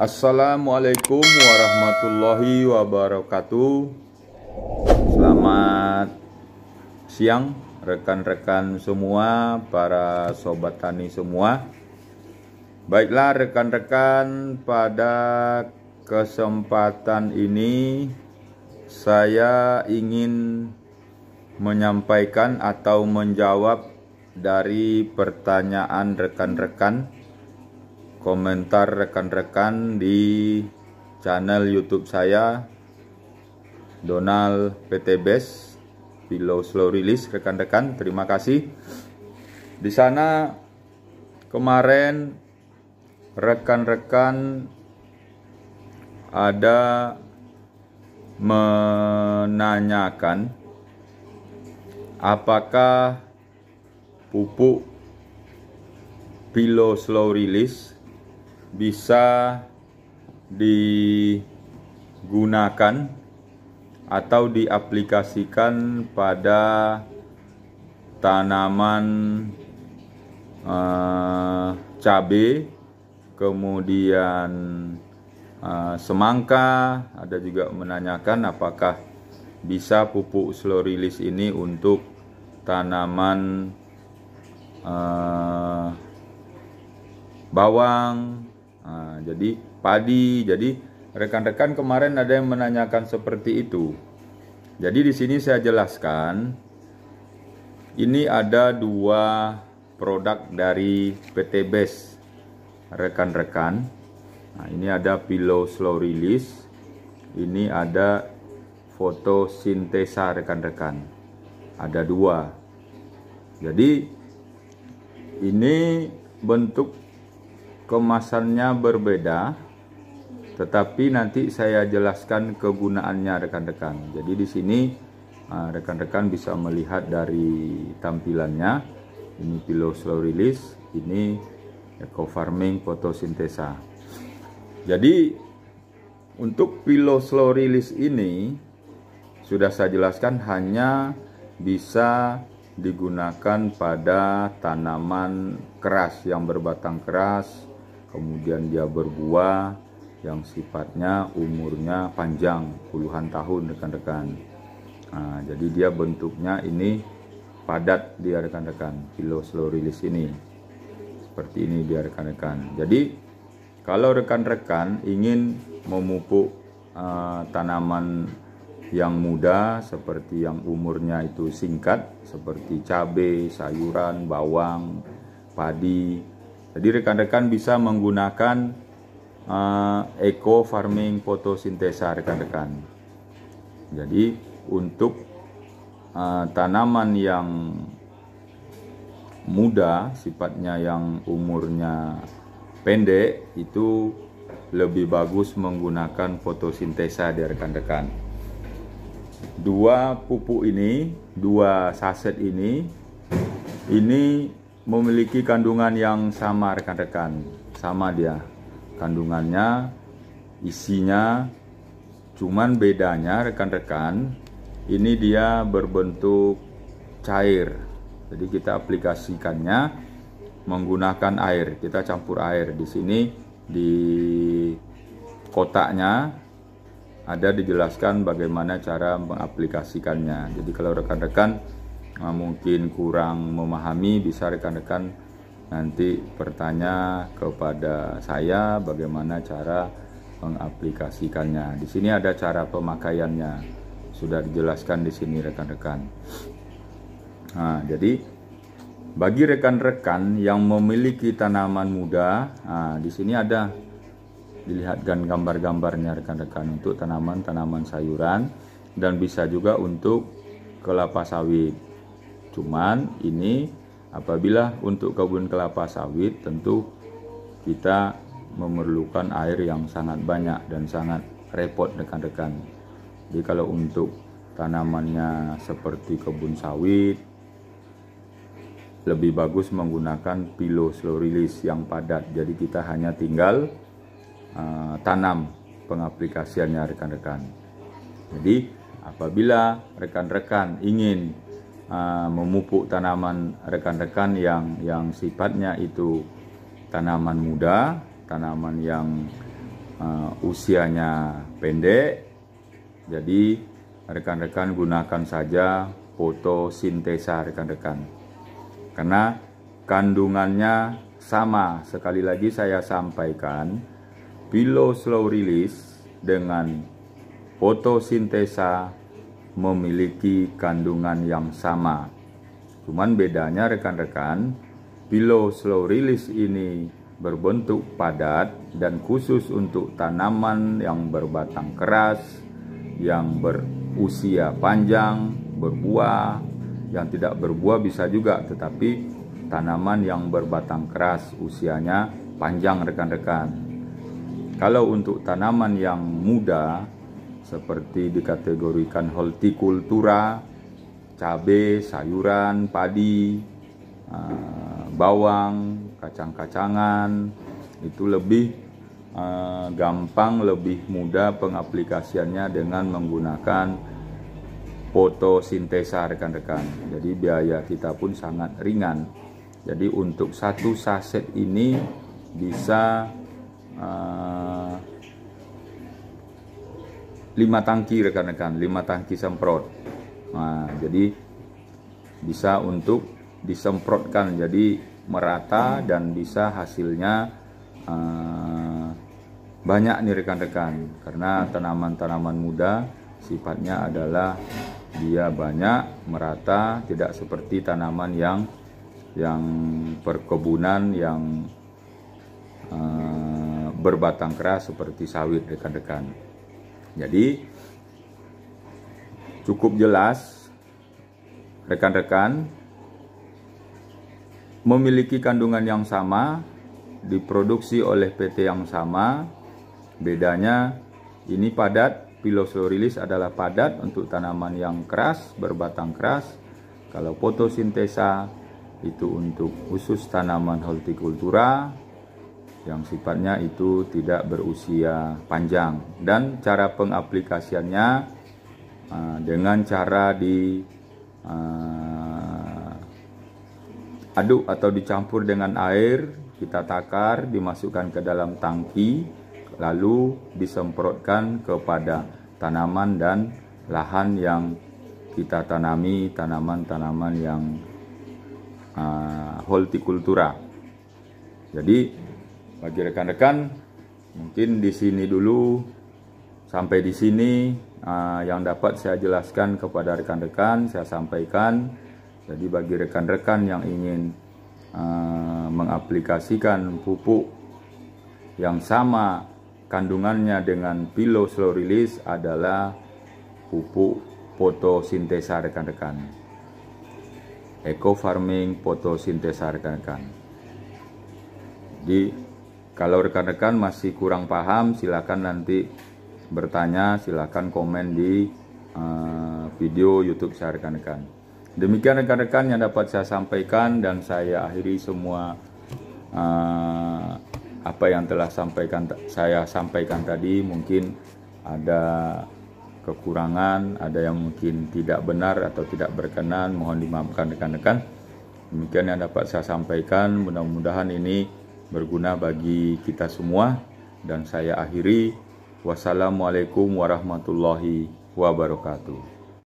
Assalamualaikum warahmatullahi wabarakatuh. Selamat siang rekan-rekan semua, para sobat tani semua. Baiklah rekan-rekan, pada kesempatan ini saya ingin menyampaikan atau menjawab dari pertanyaan rekan-rekan komentar rekan-rekan di channel YouTube saya Donald PT Best Below Slow Release rekan-rekan terima kasih di sana kemarin rekan-rekan ada menanyakan apakah pupuk Pilo Slow Release bisa digunakan atau diaplikasikan pada tanaman uh, eh, cabai, kemudian uh, semangka. Ada juga menanyakan apakah bisa pupuk slow release ini untuk tanaman uh, bawang, Nah, jadi padi. Jadi rekan-rekan kemarin ada yang menanyakan seperti itu. Jadi di sini saya jelaskan ini ada dua produk dari PT Bes rekan-rekan. Nah, ini ada pillow slow release, ini ada fotosintesa rekan-rekan. Ada dua. Jadi ini bentuk kemasannya berbeda tetapi nanti saya jelaskan kegunaannya rekan-rekan jadi di sini uh, rekan-rekan bisa melihat dari tampilannya ini pillow slow release ini eco farming fotosintesa jadi untuk pillow slow release ini sudah saya jelaskan hanya bisa digunakan pada tanaman keras yang berbatang keras kemudian dia berbuah yang sifatnya umurnya panjang puluhan tahun rekan-rekan nah, jadi dia bentuknya ini padat dia rekan-rekan kilo slow release ini seperti ini dia rekan-rekan jadi kalau rekan-rekan ingin memupuk uh, tanaman yang muda seperti yang umurnya itu singkat seperti cabai, sayuran, bawang, padi jadi rekan-rekan bisa menggunakan uh, eco farming fotosintesa rekan-rekan. Jadi untuk uh, tanaman yang muda, sifatnya yang umurnya pendek itu lebih bagus menggunakan fotosintesa dari rekan-rekan. Dua pupuk ini, dua saset ini, ini memiliki kandungan yang sama rekan-rekan sama dia kandungannya isinya cuman bedanya rekan-rekan ini dia berbentuk cair jadi kita aplikasikannya menggunakan air kita campur air di sini di kotaknya ada dijelaskan bagaimana cara mengaplikasikannya jadi kalau rekan-rekan Nah, mungkin kurang memahami bisa rekan-rekan nanti bertanya kepada saya bagaimana cara mengaplikasikannya. Di sini ada cara pemakaiannya. Sudah dijelaskan di sini rekan-rekan. Nah, jadi bagi rekan-rekan yang memiliki tanaman muda, nah, di sini ada dilihatkan gambar-gambarnya rekan-rekan untuk tanaman-tanaman sayuran dan bisa juga untuk kelapa sawit. Cuman ini apabila untuk kebun kelapa sawit tentu kita memerlukan air yang sangat banyak dan sangat repot rekan-rekan. Jadi kalau untuk tanamannya seperti kebun sawit lebih bagus menggunakan pilo slow release yang padat. Jadi kita hanya tinggal uh, tanam pengaplikasiannya rekan-rekan. Jadi apabila rekan-rekan ingin Ah, memupuk tanaman rekan-rekan yang yang sifatnya itu tanaman muda, tanaman yang uh, usianya pendek. Jadi rekan-rekan gunakan saja fotosintesa rekan-rekan. Karena kandungannya sama, sekali lagi saya sampaikan, pilo slow release dengan fotosintesa memiliki kandungan yang sama. Cuman bedanya rekan-rekan, pillow slow release ini berbentuk padat dan khusus untuk tanaman yang berbatang keras, yang berusia panjang, berbuah, yang tidak berbuah bisa juga, tetapi tanaman yang berbatang keras usianya panjang rekan-rekan. Kalau untuk tanaman yang muda seperti dikategorikan hortikultura, cabe, sayuran, padi, eh, bawang, kacang-kacangan, itu lebih eh, gampang, lebih mudah pengaplikasiannya dengan menggunakan fotosintesa rekan-rekan. Jadi biaya kita pun sangat ringan. Jadi untuk satu saset ini bisa uh, lima tangki rekan-rekan, lima tangki semprot. Nah, jadi bisa untuk disemprotkan jadi merata dan bisa hasilnya uh, banyak nih rekan-rekan karena tanaman-tanaman muda sifatnya adalah dia banyak merata tidak seperti tanaman yang yang perkebunan yang uh, berbatang keras seperti sawit rekan-rekan. Jadi cukup jelas rekan-rekan memiliki kandungan yang sama diproduksi oleh PT yang sama bedanya ini padat pilosorilis adalah padat untuk tanaman yang keras berbatang keras kalau fotosintesa itu untuk khusus tanaman hortikultura yang sifatnya itu tidak berusia panjang dan cara pengaplikasiannya uh, dengan cara di uh, aduk atau dicampur dengan air kita takar dimasukkan ke dalam tangki lalu disemprotkan kepada tanaman dan lahan yang kita tanami tanaman-tanaman yang uh, hortikultura jadi bagi rekan-rekan mungkin di sini dulu sampai di sini uh, yang dapat saya jelaskan kepada rekan-rekan saya sampaikan jadi bagi rekan-rekan yang ingin uh, mengaplikasikan pupuk yang sama kandungannya dengan pilo slow release adalah pupuk fotosintesa rekan-rekan eco farming fotosintesa rekan-rekan. Di kalau rekan-rekan masih kurang paham, silakan nanti bertanya, silakan komen di uh, video YouTube saya rekan-rekan. Demikian rekan-rekan yang dapat saya sampaikan dan saya akhiri semua uh, apa yang telah sampaikan saya sampaikan tadi mungkin ada kekurangan, ada yang mungkin tidak benar atau tidak berkenan, mohon dimaafkan rekan-rekan. Demikian yang dapat saya sampaikan, mudah-mudahan ini berguna bagi kita semua dan saya akhiri wassalamualaikum warahmatullahi wabarakatuh